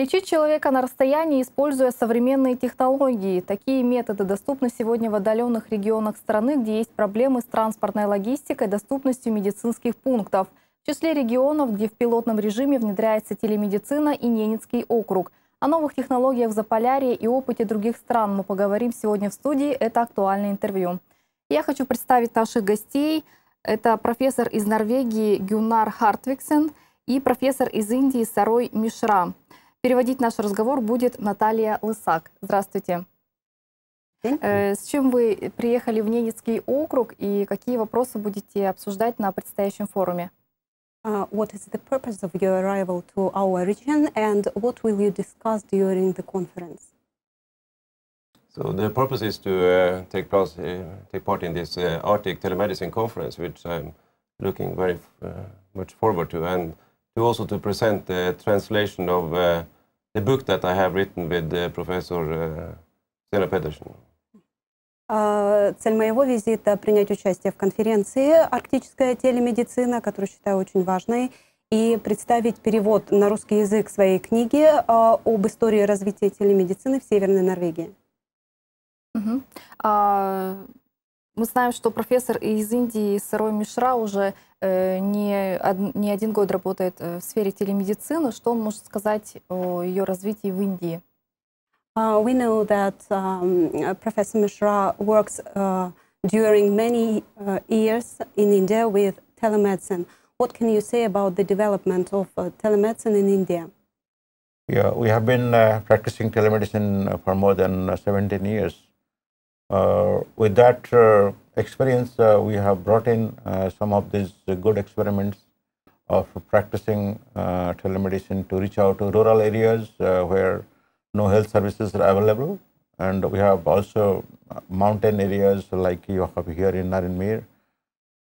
Лечить человека на расстоянии, используя современные технологии. Такие методы доступны сегодня в отдаленных регионах страны, где есть проблемы с транспортной логистикой, доступностью медицинских пунктов. В числе регионов, где в пилотном режиме внедряется телемедицина и Ненецкий округ. О новых технологиях в Заполярье и опыте других стран мы поговорим сегодня в студии. Это актуальное интервью. Я хочу представить наших гостей. Это профессор из Норвегии Гюнар Хартвиксен и профессор из Индии Сарой Мишра. Переводить наш разговор будет Наталья Лысак. Здравствуйте. С чем вы приехали в Ненецкий округ и какие вопросы будете обсуждать на предстоящем форуме? Uh, what is the purpose of your arrival to our region and what will you discuss during the conference? So the purpose is to uh, take, plus, uh, take part in this Arctic telemedicine conference, which I'm looking very much forward to. And to also to present the translation of uh, the book that I have written with uh, Professor uh, Stena Pedersen. А, цель моего визита – принять участие в конференции «Арктическая телемедицина», которую считаю очень важной, и представить перевод на русский язык своей книги а, об истории развития телемедицины в Северной Норвегии. Угу. А, мы знаем, что профессор из Индии Сарой Мишра уже не, не один год работает в сфере телемедицины. Что он может сказать о ее развитии в Индии? Uh, we know that um, Professor Mishra works uh, during many uh, years in India with telemedicine. What can you say about the development of uh, telemedicine in India? Yeah, we have been uh, practicing telemedicine for more than 17 years. Uh, with that uh, experience, uh, we have brought in some of these good experiments of practicing telemedicine to reach out to rural areas where no health services are available. And we have also mountain areas like you have here in Narinmir.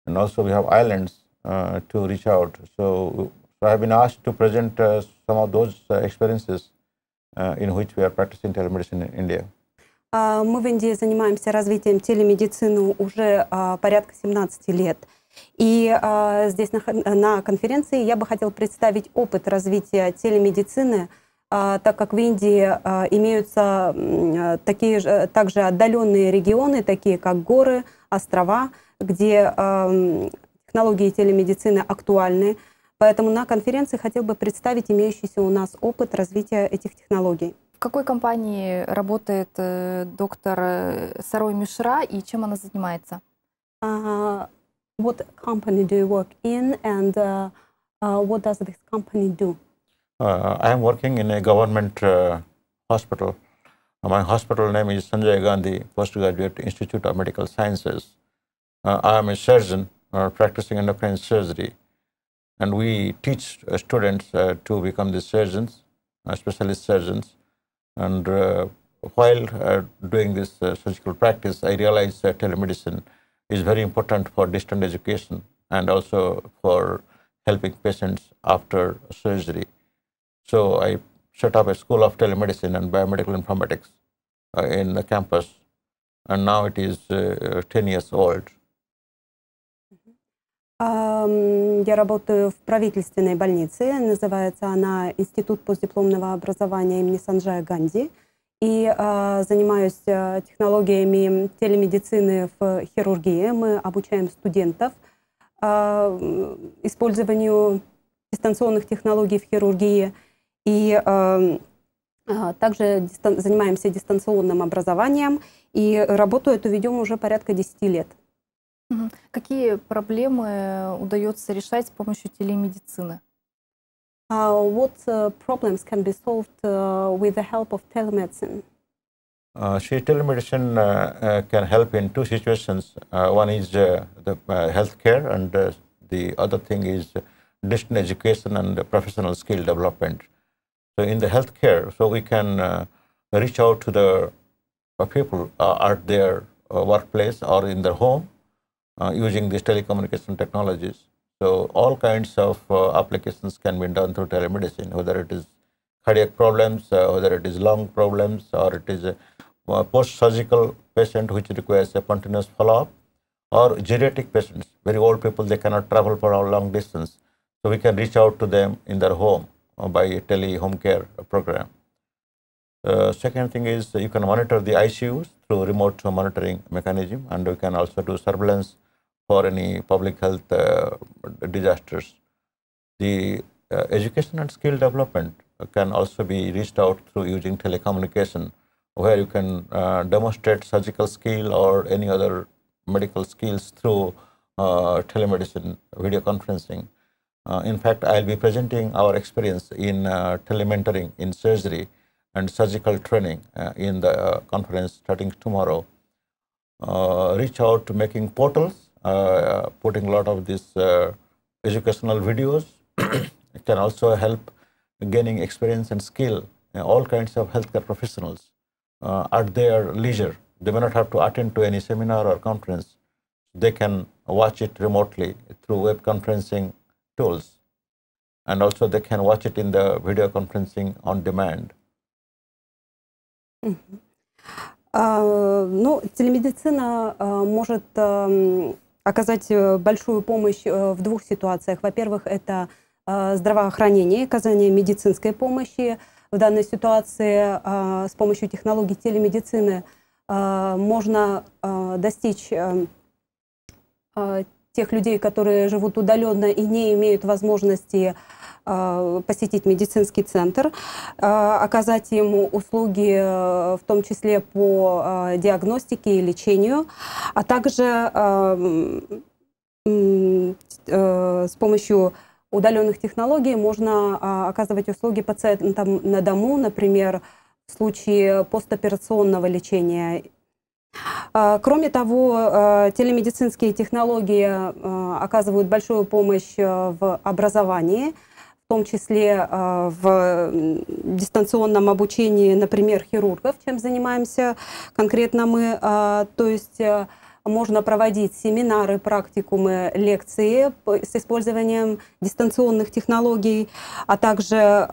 And also we have islands uh, to reach out. So, so, I have been asked to present uh, some of those uh, experiences in which we are practicing telemedicine in India. А, мы в Индии занимаемся развитием телемедицины уже а, порядка 17 лет. И а, здесь на, конференции я бы хотела представить опыт развития телемедицины, так как в Индии имеются такие же, также отдаленные регионы, такие как горы, острова, где технологии телемедицины актуальны. Поэтому на конференции хотел бы представить имеющийся у нас опыт развития этих технологий. какой компании работает э, доктор э, Сарой Мишра и чем она занимается? Uh, what company do you work in and uh, uh, what does this company do? Uh, I am working in a government uh, hospital. Uh, my hospital name is Sanjay Gandhi Postgraduate Institute of Medical Sciences. Uh, I am a surgeon uh, practicing endocrine surgery, and we teach uh, students to become the surgeons, specialist surgeons. And uh, while uh, doing this uh, surgical practice, I realized that telemedicine is very important for distant education and also for helping patients after surgery. So I set up a school of telemedicine and biomedical informatics uh, in the campus, and now it is uh, 10 years old. Я работаю в правительственной больнице, называется она Институт постдипломного образования имени Санджая Ганди. И а, занимаюсь а, технологиями телемедицины в хирургии. Мы обучаем студентов а, использованию дистанционных технологий в хирургии. И также занимаемся дистанционным образованием. И работу эту ведем уже порядка 10 лет. Какие проблемы э, удается решать с помощью телемедицины? Uh, what uh, problems can be solved uh, with the help of telemedicine? Uh, see, telemedicine uh, uh can help in two situations. Uh, one is uh, the healthcare, and the other thing is distance education and professional skill development. So, in the healthcare, so we can reach out to the people at their workplace or in their home uh, using these telecommunication technologies. So all kinds of uh, applications can be done through telemedicine, whether it is cardiac problems, uh, whether it is lung problems, or it is a uh, post-surgical patient which requires a continuous follow-up, or geriatric patients, very old people, they cannot travel for a long distance. So we can reach out to them in their home uh, by tele-home care program. Uh, second thing is you can monitor the ICUs through remote monitoring mechanism and you can also do surveillance for any public health uh, disasters. The uh, education and skill development can also be reached out through using telecommunication where you can uh, demonstrate surgical skill or any other medical skills through uh, telemedicine video conferencing. Uh, in fact, I'll be presenting our experience in telementoring in surgery and surgical training uh, in the uh, conference starting tomorrow. Uh, reach out to making portals, putting a lot of these educational videos it can also help gaining experience and skill. all kinds of healthcare professionals uh, at their leisure. They may not have to attend to any seminar or conference. They can watch it remotely through web conferencing tools. And also they can watch it in the video conferencing on demand. А, ну, телемедицина а, может а, оказать э, большую помощь э, в двух ситуациях. Во-первых, это здравоохранение, оказание медицинской помощи. В данной ситуации с помощью технологий телемедицины можно достичь э, тех людей, которые живут удаленно и не имеют возможности Э, посетить медицинский центр, э, оказать ему услуги, э, в том числе по диагностике и лечению, а также с помощью удаленных технологий можно оказывать услуги пациентам на дому, например, в случае постоперационного лечения Кроме того, телемедицинские технологии оказывают большую помощь в образовании – в том числе э, в дистанционном обучении, например, хирургов, чем занимаемся конкретно мы. Э, то есть э, можно проводить семинары, практикумы, лекции с использованием дистанционных технологий, а также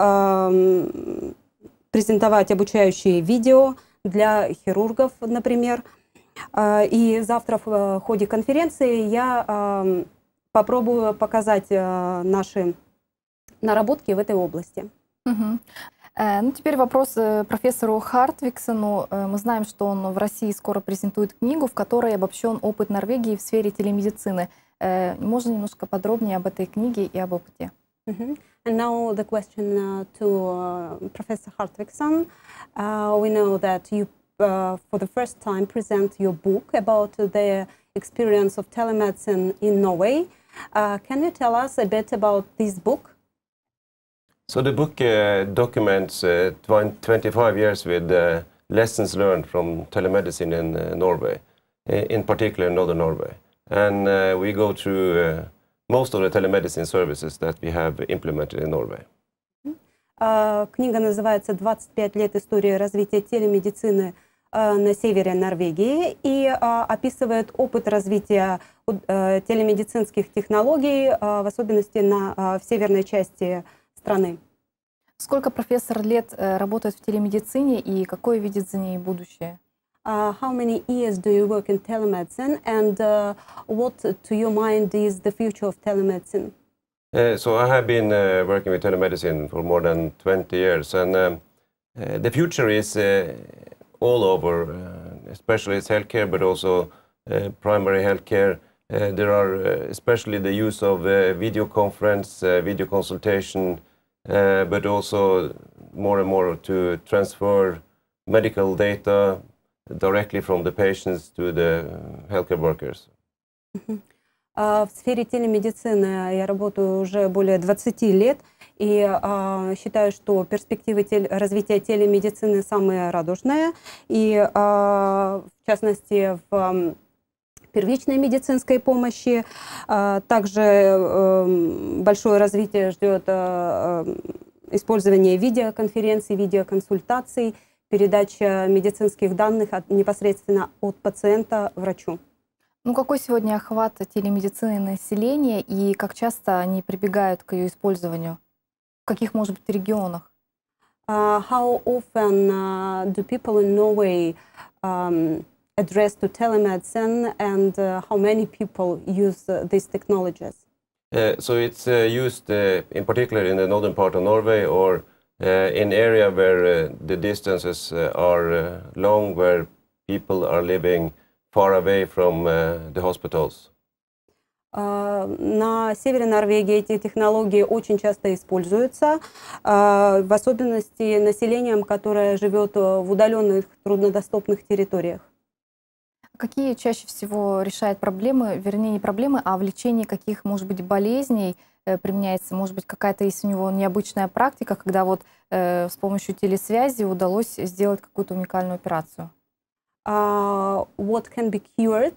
презентовать обучающие видео для хирургов, например. И завтра в ходе конференции я попробую показать наши наработки в этой области. Угу. Ну, теперь вопрос э, профессору Хартвиксону. Э, мы знаем, что он в России скоро презентует книгу, в которой обобщен опыт Норвегии в сфере телемедицины. Можно немножко подробнее об этой книге и об опыте? And now the question uh, to uh, Professor Hartwigson. Uh, we know that you, uh, for the first time, present your book about the experience of telemedicine in Norway. Uh, can you tell us a bit about this book? So the book uh, documents uh, 25 years with uh, lessons learned from telemedicine in uh, Norway, in particular northern Norway. And uh, we go through uh, most of the telemedicine services that we have implemented in Norway. Mm-hmm. Книга называется «25 лет истории развития телемедицины э, на севере Норвегии» и э, описывает опыт развития э, телемедицинских технологий, в особенности на, в северной части Норвегии страны. Сколько профессор лет э, работает в телемедицине и какое видит за ней будущее? Uh, how many years do you work in telemedicine and uh, what to your mind is the future of telemedicine? Uh, so I have been uh, working with telemedicine for more than 20 years and um, uh, the future is uh, all over, uh, specialist healthcare but also primary healthcare. there are especially the use of video conference, video consultation, Uh, but also more and more to transfer medical data directly from the patients to the healthcare workers. Mm -hmm. В сфере телемедицины я работаю уже более 20 лет и а, считаю, что перспективы теле, развития телемедицины самые радужные. И а, в частности в первичной медицинской помощи. А, также эм, большое развитие ждет э, э, использование видеоконференций, видеоконсультаций, передача медицинских данных от, непосредственно от пациента врачу. Ну какой сегодня охват телемедицины населения и как часто они прибегают к ее использованию? В каких, может быть, регионах? Uh, how often uh, do people in Norway um, addressed to telemedicine and how many people use these technologies? so it's used in particular in the northern part of Norway or in area where the distances are long, where people are living far away from the hospitals. На севере Норвегии эти технологии очень часто используются, в особенности населением, которое живет в удаленных, труднодоступных территориях. Какие чаще всего решают проблемы, вернее, не проблемы, а в лечении каких, может быть, болезней э, применяется, может быть, какая-то есть у него необычная практика, когда вот э, с помощью телесвязи удалось сделать какую-то уникальную операцию? Uh, what can be cured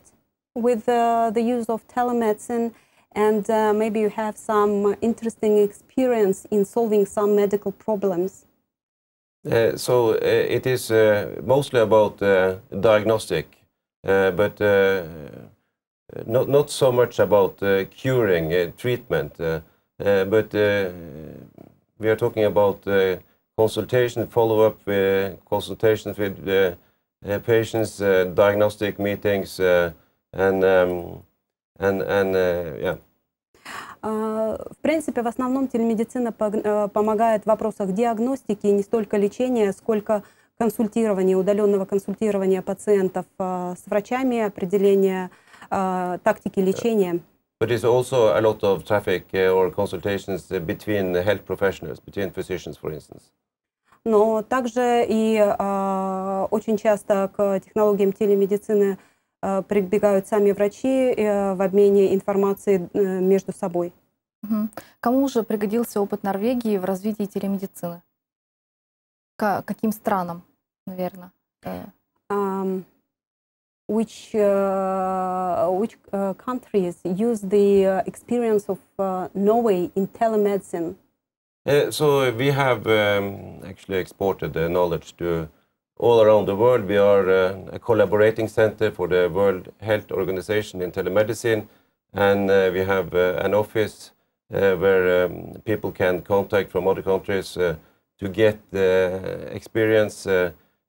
with uh, the use of telemedicine and uh, maybe you have some interesting experience in solving some medical problems? Uh, so uh, it is uh, mostly about uh, diagnostic Uh, but uh, uh, not not so much about curing treatment, but we are talking about consultation, follow-up, consultations with the patients, diagnostic meetings, and um, and and yeah. В принципе, в основном телемедицина э, помогает в вопросах диагностики, не столько лечения, сколько консультирования, удаленного консультирования пациентов э, с врачами, определения э, тактики э, лечения. But there's also a lot of traffic eh, or consultations eh, between health professionals, between physicians, for instance. Но также и э, очень часто к технологиям телемедицины э, прибегают сами врачи э, в обмене информацией э, между собой. Угу. Кому же пригодился опыт Норвегии в развитии телемедицины? К каким странам? наверное. Um, which uh, which uh, countries use the uh, experience of uh, Norway in telemedicine? Uh, so we have um, actually exported the knowledge to all around the world. We are uh, a collaborating center for the World Health Organization in telemedicine, and we have an office where um, people can contact from other countries to get the experience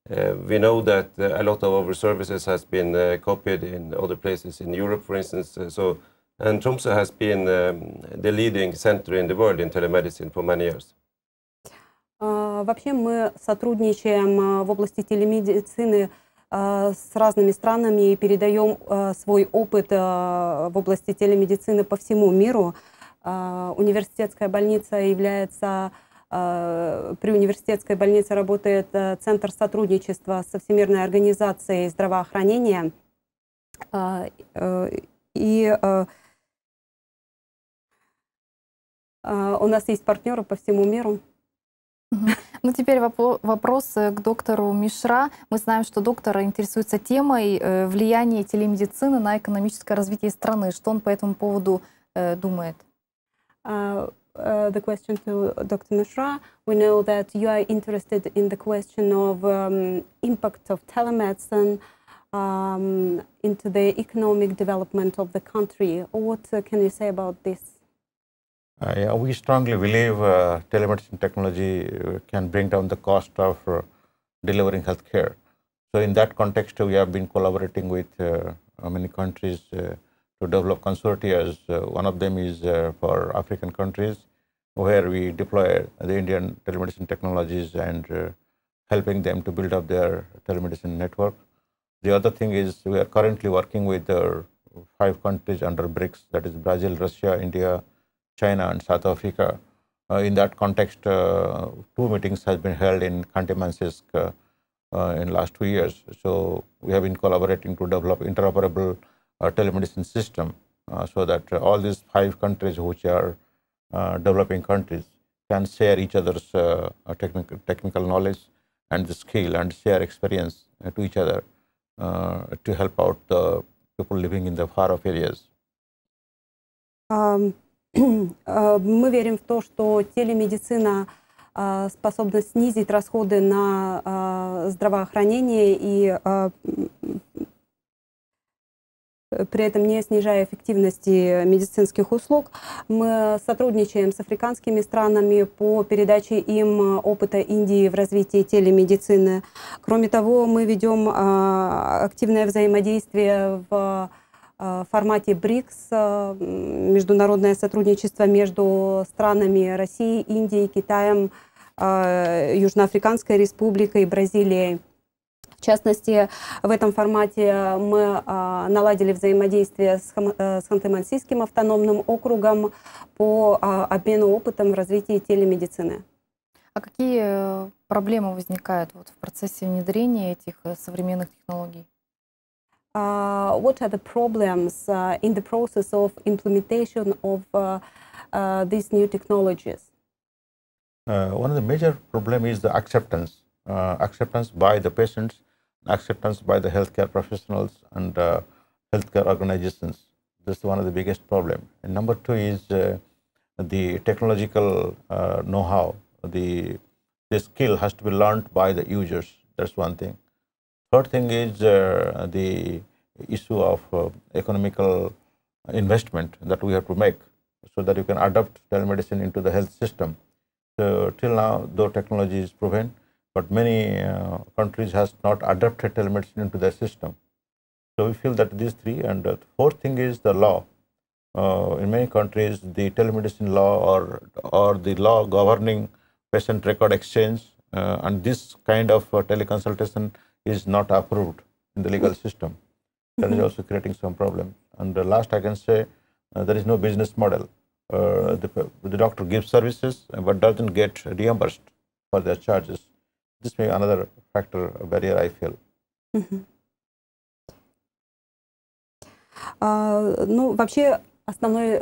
uh, we know that uh, a lot of our services has been uh, copied in other places in Europe, for instance. Uh, so, and Tromsø has been um, the leading center in the world in telemedicine for many years. Вообще мы сотрудничаем в области телемедицины с разными странами и передаем свой опыт в области телемедицины по всему миру. Университетская больница является Э, при университетской больнице работает э, Центр сотрудничества со Всемирной организацией здравоохранения. Э, и у нас есть партнеры по всему миру. Ну, теперь вопрос к доктору Мишра. Мы знаем, что доктор интересуется темой влияния телемедицины на экономическое развитие страны. Что он по этому поводу думает? Uh, the question to Dr. Nashra. We know that you are interested in the question of um, impact of telemedicine um, into the economic development of the country. What uh, can you say about this? Uh, yeah, we strongly believe uh, telemedicine technology uh, can bring down the cost of delivering healthcare. So in that context, we have been collaborating with many countries to develop consortia. Uh, one of them is uh, for African countries, where we deploy the Indian telemedicine technologies and uh, helping them to build up their telemedicine network. The other thing is we are currently working with five countries under BRICS, that is Brazil, Russia, India, China, and South Africa. Uh, in that context, uh, two meetings has been held in Kantemansisk uh, uh in last two years. So we have been collaborating to develop interoperable telemedicine system uh, so that all these five countries which are uh, developing countries can share each other's uh, technical, technical knowledge and the skill and share experience to each other to help out the people living in the far-off areas. Um, мы верим в то, что телемедицина э, способна снизить расходы на э, здравоохранение и при этом не снижая эффективности медицинских услуг. Мы сотрудничаем с африканскими странами по передаче им опыта Индии в развитии телемедицины. Кроме того, мы ведем а, активное взаимодействие в а, формате БРИКС, а, международное сотрудничество между странами России, Индии, Китаем, Южноафриканской республикой, Бразилией. В частности, в этом формате мы а, наладили взаимодействие с, Хам, э, с Ханты-Мансийским автономным округом по а, обмену опытом в развитии телемедицины. А какие э, проблемы возникают вот в процессе внедрения этих э, современных технологий? Uh, what are the problems uh, in the process of implementation of uh, uh, these new technologies? Uh, one of the major problems is the acceptance, uh, acceptance by the patients acceptance by the healthcare professionals and uh, healthcare organizations. That's one of the biggest problem. And number two is uh, the technological uh, know-how. The the skill has to be learned by the users. That's one thing. Third thing is uh, the issue of uh, economical investment that we have to make so that you can adopt telemedicine into the health system. So till now, though technology is proven, but many uh, countries has not adapted telemedicine into their system. So we feel that these three and uh, the fourth thing is the law. Uh, in many countries, the telemedicine law or or the law governing patient record exchange uh, and this kind of uh, teleconsultation is not approved in the legal system. That is mm-hmm. also creating some problem. And the uh, last I can say, there is no business model. the, the doctor gives services but doesn't get reimbursed for their charges. this may be another factor barrier I feel. Uh -huh. а, ну, вообще, основной, а,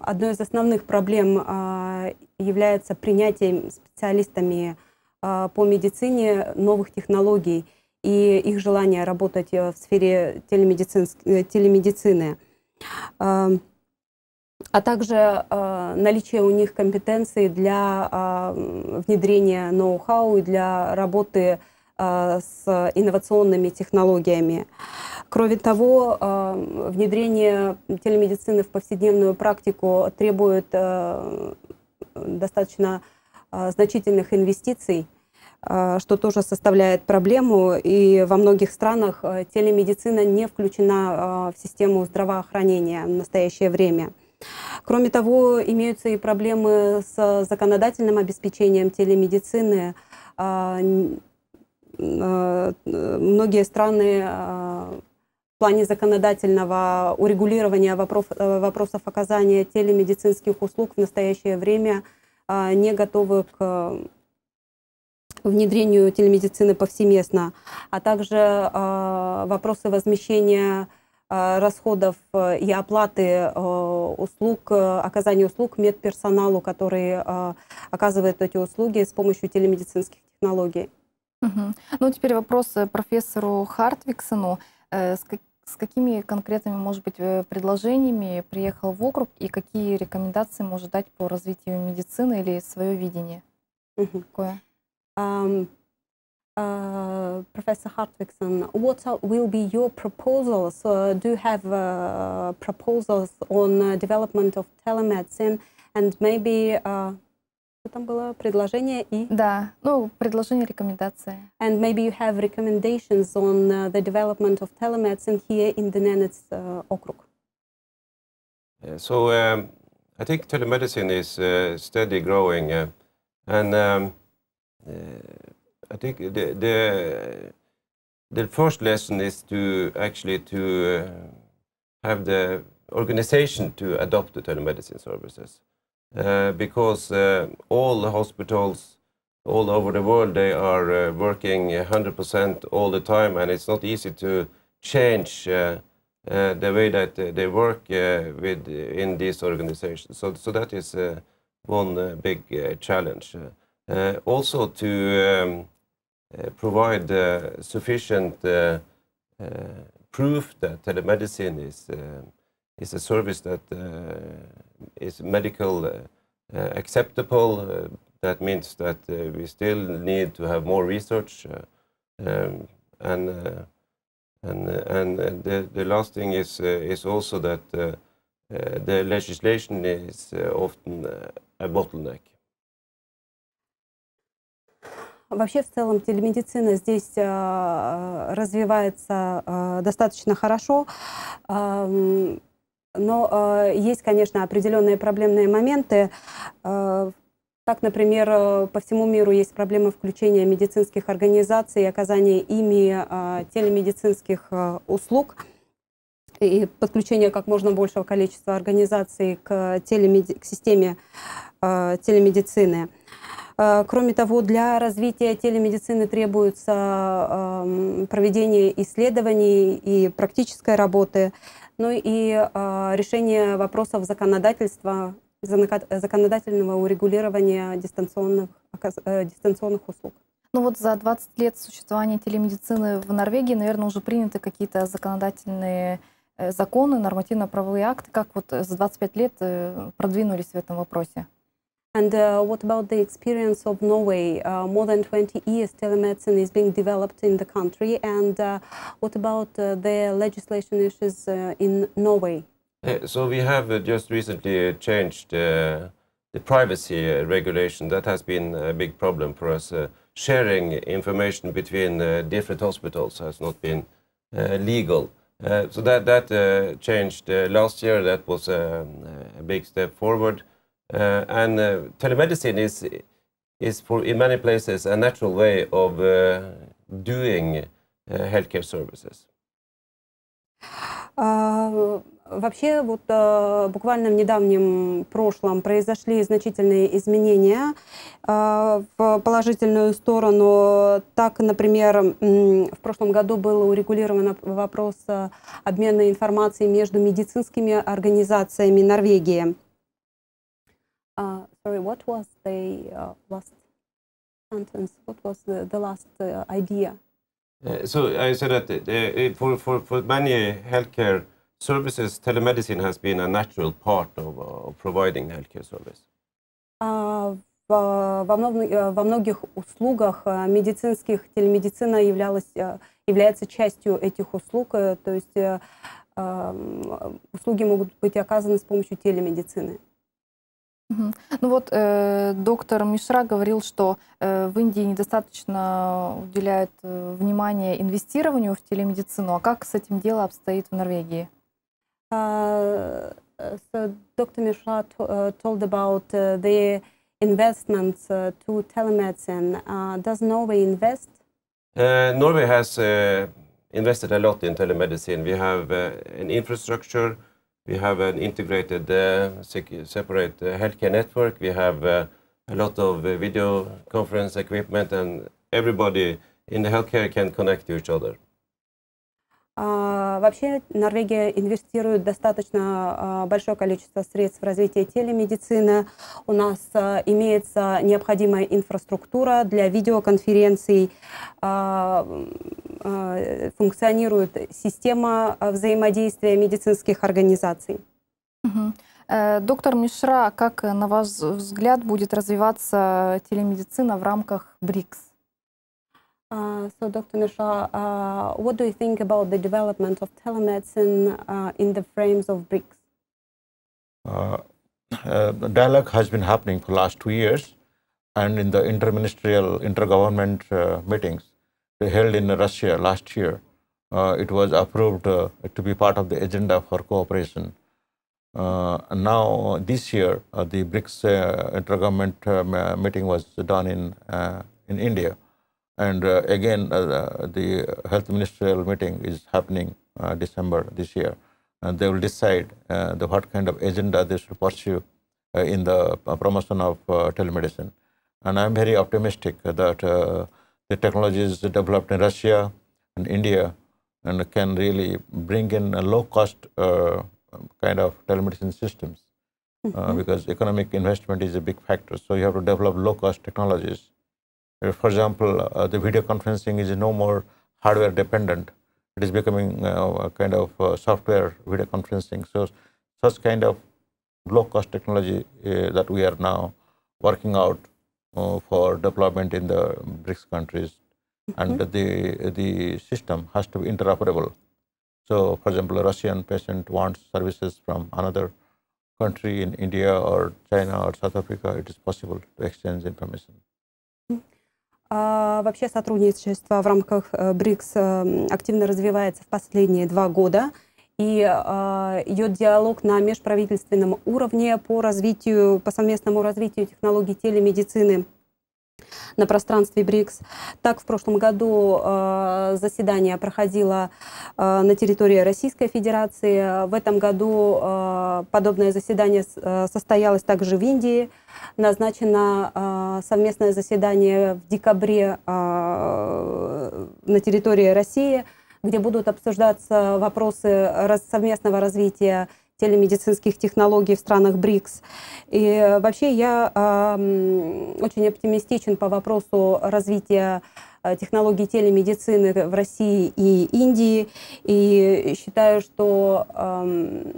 одной из основных проблем а, является принятие специалистами а, по медицине новых технологий и их желание работать э, в сфере э, телемедицины а также э, наличие у них компетенций для э, внедрения ноу-хау и для работы э, с инновационными технологиями. Кроме того, э, внедрение телемедицины в повседневную практику требует э, достаточно э, значительных инвестиций, э, что тоже составляет проблему. И во многих странах э, телемедицина не включена э, в систему здравоохранения в настоящее время. Кроме того, имеются и проблемы с законодательным обеспечением телемедицины. А, а, многие страны а, в плане законодательного урегулирования э, вопросов оказания телемедицинских услуг в настоящее время не готовы к внедрению телемедицины повсеместно, а также вопросы возмещения Э, расходов э, и оплаты э, услуг, оказания услуг медперсоналу, который оказывает эти услуги с помощью телемедицинских технологий. Угу. Ну, теперь вопрос профессору Хартвиксону. С, какими конкретными, может быть, предложениями приехал в округ и какие рекомендации может дать по развитию медицины или свое видение? Угу. Какое? Uh, Professor Hartwigson, what will be your proposals? Uh, do you have uh, proposals on uh, development of telemedicine and maybe... Uh, что там было? Предложение и... Да, ну, предложение, рекомендации. And maybe you have recommendations on the development of telemedicine here in the Nenets Okrug. Yeah, so um, I think telemedicine is steady growing and um, I think the, the the first lesson is to actually to uh, have the organization to adopt the telemedicine services uh, because uh, all the hospitals all over the world they are uh, working 100% all the time and it's not easy to change uh, uh, the way that they work with in these organizations so so that is one big challenge also to um, uh, provide uh, sufficient uh, proof that telemedicine is is a service that is medical acceptable. that means that we still need to have more research um, and and and the, the last thing is uh, is also that uh, uh, the legislation is often a bottleneck. Вообще, в целом, телемедицина здесь э, э, развивается э, достаточно хорошо. Но э, есть, конечно, определенные проблемные моменты. Э, так, например, э, по всему миру есть проблема включения медицинских организаций и оказания ими э, телемедицинских э, услуг и подключения как можно большего количества организаций к, телемеди- к системе э, телемедицины. Э, Э, кроме того, для развития телемедицины требуется эм, проведение исследований и практической работы, ну и э, решение вопросов законодательства, законодательного урегулирования дистанционных, э, дистанционных услуг. Ну вот за 20 лет существования телемедицины в Норвегии, наверное, уже приняты какие-то законодательные законы, нормативно-правовые акты. Как вот за 25 лет продвинулись в этом вопросе? And uh, what about the experience of Norway? Uh, more than 20 years telemedicine is being developed in the country. And uh, what about uh, the legislation issues uh, in Norway? Uh, so we have just recently changed the privacy regulation. That has been a big problem for us. sharing information between different hospitals has not been legal. so that, that changed last year. That was um, a big step forward. Uh, and uh, telemedicine is is for in many places a natural way of uh, doing healthcare services. А, вообще, вот э, буквально в недавнем прошлом произошли значительные изменения э, в положительную сторону. Так, например, в прошлом году был урегулирован вопрос э, обмена информацией между медицинскими организациями Норвегии sorry, what was the uh, last sentence? What was the, the last uh, idea? so I said that for, for, for many healthcare services, telemedicine has been a natural part of providing healthcare service. Во, во, многих во многих услугах медицинских телемедицина являлась, является частью этих услуг, то есть услуги могут быть оказаны с помощью телемедицины. Ну вот э, доктор Мишра говорил, что э, в Индии недостаточно уделяют э, внимание инвестированию в телемедицину. А как с этим дело обстоит в Норвегии? Uh, so Dr. Mishra uh, told about uh, the investments uh, to telemedicine. Uh, does Norway invest? Uh, Norway has uh, invested a lot in telemedicine. We have uh, an infrastructure. We have an integrated, uh, separate uh, healthcare network. We have uh, a lot of video conference equipment, and everybody in the healthcare can connect to each other. А, вообще Норвегия инвестирует достаточно а, большое количество средств в развитие телемедицины. У нас а, имеется необходимая инфраструктура для видеоконференций, функционирует система взаимодействия медицинских организаций. Угу. Доктор Мишра, как, э, на ваш взгляд, будет развиваться телемедицина в рамках БРИКС? Uh, so, Dr. Nisha, uh, what do you think about the development of telemedicine uh, in the frames of BRICS? dialogue has been happening for last two years, and in the interministerial, intergovernment meetings held in Russia last year, uh, it was approved uh, to be part of the agenda for cooperation. Uh, now, this year, the BRICS intergovernment meeting was done in, in India. And uh, again, uh, uh, the health ministerial meeting is happening December this year. And they will decide the, what kind of agenda they should pursue in the promotion of telemedicine. And I'm very optimistic that the technologies developed in Russia and India and can really bring in a low cost uh, kind of telemedicine systems mm -hmm. uh, mm-hmm. because economic investment is a big factor. So you have to develop low cost technologies for example, uh, the video conferencing is no more hardware dependent. It is becoming uh, a kind of uh, software video conferencing. So such kind of low cost technology uh, that we are now working out uh, for deployment in the BRICS countries. Mm -hmm. And the, the system has to be interoperable. So, for example, a Russian patient wants services from another country in India or China or South Africa, it is possible to exchange information. А вообще сотрудничество в рамках э, БРИКС э, активно развивается в последние два года и ее а, диалог на межправительственном уровне по развитию, по совместному развитию технологий телемедицины на пространстве БРИКС. Так, в прошлом году э, заседание проходило э, на территории Российской Федерации. В этом году Подобное заседание э, состоялось также в Индии. Назначено э, совместное заседание в декабре э, на территории России, где будут обсуждаться вопросы совместного развития телемедицинских технологий в странах БРИКС. И вообще я эм, очень оптимистичен по вопросу развития технологий телемедицины в России и Индии. И считаю, что эм,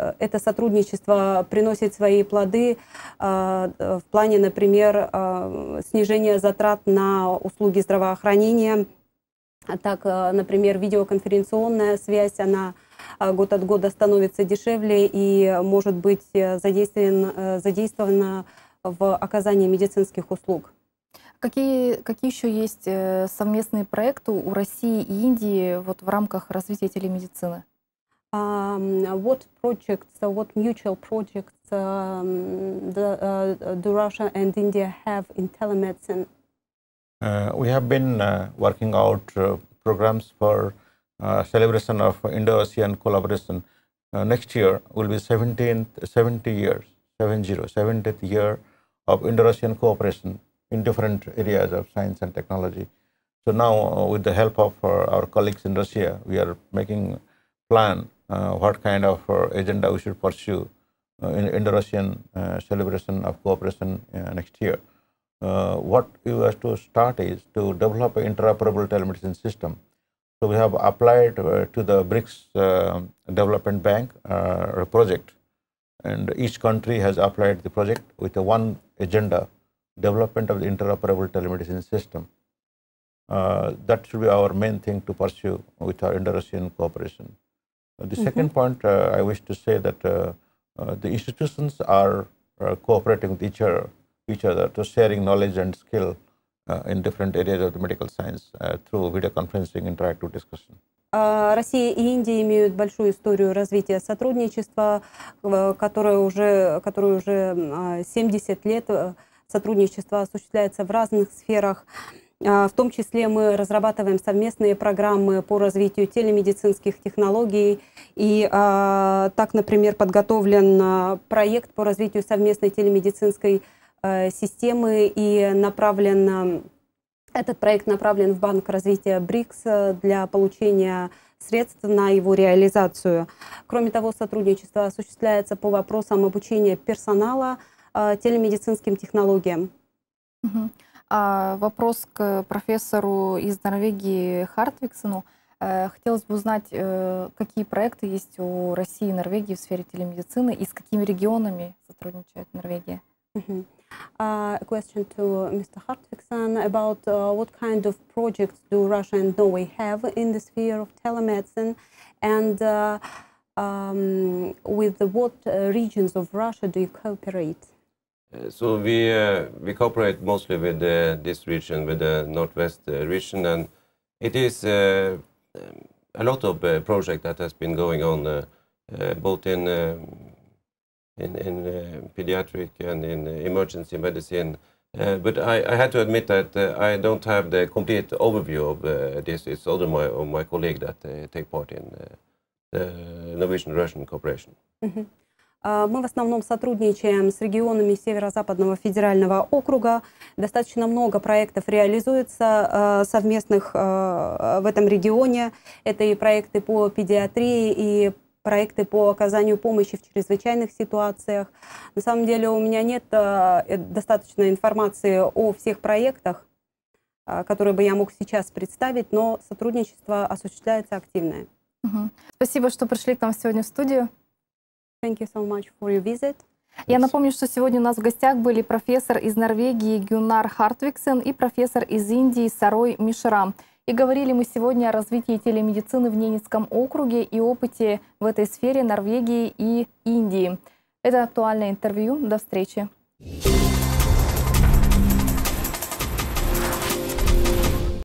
Э, это сотрудничество приносит свои плоды э, в плане, например, э, снижения затрат на услуги здравоохранения. Так, например, видеоконференционная связь, она год от года становится дешевле и может быть задействован, задействована в оказании медицинских услуг. Какие, какие еще есть совместные проекты у России и Индии вот в рамках развития телемедицины? um, what projects, uh, what mutual projects um, the, uh, do Russia and India have in telemedicine? Uh, we have been uh, working out uh, programs for uh, celebration of Indo-Asian collaboration. next year will be 17th, 70 years, 70, 70th year of Indo-Russian cooperation in different areas of science and technology. So now, with the help of our colleagues in Russia, we are making plan uh, what kind of uh, agenda we should pursue uh, in Indo-Russian celebration of cooperation next year. what you have to start is to develop an interoperable telemedicine system. So we have applied to the BRICS Development Bank project and each country has applied the project with a one agenda development of the interoperable telemedicine system uh, that should be our main thing to pursue with our indo-russian cooperation The mm -hmm. second point I wish to say that the institutions are cooperating with each other, each other to sharing knowledge and skill in different areas of the medical science through video conferencing, interactive discussion. Россия и Индия имеют большую историю развития сотрудничества, которое уже, которое уже 70 лет сотрудничество осуществляется в разных сферах. А, в том числе мы разрабатываем совместные программы по развитию телемедицинских технологий. И а, так, например, подготовлен а, проект по развитию совместной телемедицинской системы и направлен этот проект направлен в Банк развития БРИКС для получения средств на его реализацию. Кроме того, сотрудничество осуществляется по вопросам обучения персонала телемедицинским технологиям. Угу. А вопрос к профессору из Норвегии Хартвиксону. Хотелось бы узнать, какие проекты есть у России и Норвегии в сфере телемедицины и с какими регионами сотрудничает Норвегия? Mm -hmm. Uh, a question to Mr. Hartviksen about uh, what kind of projects do Russia and Norway have in the sphere of telemedicine and uh, um, with the, what regions of Russia do you cooperate? Uh, so we uh, we cooperate mostly with uh, this region, with the northwest region, and it is um, a lot of uh, project that has been going on, both in um, in, in pediatric and in emergency medicine. Uh, but I, I, had to admit that uh, I don't have the complete overview of uh, this. It's other my of my colleague that take part in the Norwegian Russian cooperation. Mm -hmm. А, мы в основном сотрудничаем с регионами Северо-Западного федерального округа. Достаточно много проектов реализуется а, совместных а, в этом регионе. Это и проекты по педиатрии, и проекты по оказанию помощи в чрезвычайных ситуациях. На самом деле у меня нет э, достаточно информации о всех проектах, которые бы я мог сейчас представить, но сотрудничество осуществляется активное. Спасибо, что пришли к нам сегодня в студию. Thank you so much for your Я напомню, что сегодня у нас в гостях были профессор из Норвегии Гюнар Хартвиксен и профессор из Индии Сарой Мишрам. И говорили мы сегодня о развитии телемедицины в Ненецком округе и опыте в этой сфере Норвегии и Индии. Это актуальное интервью. До встречи.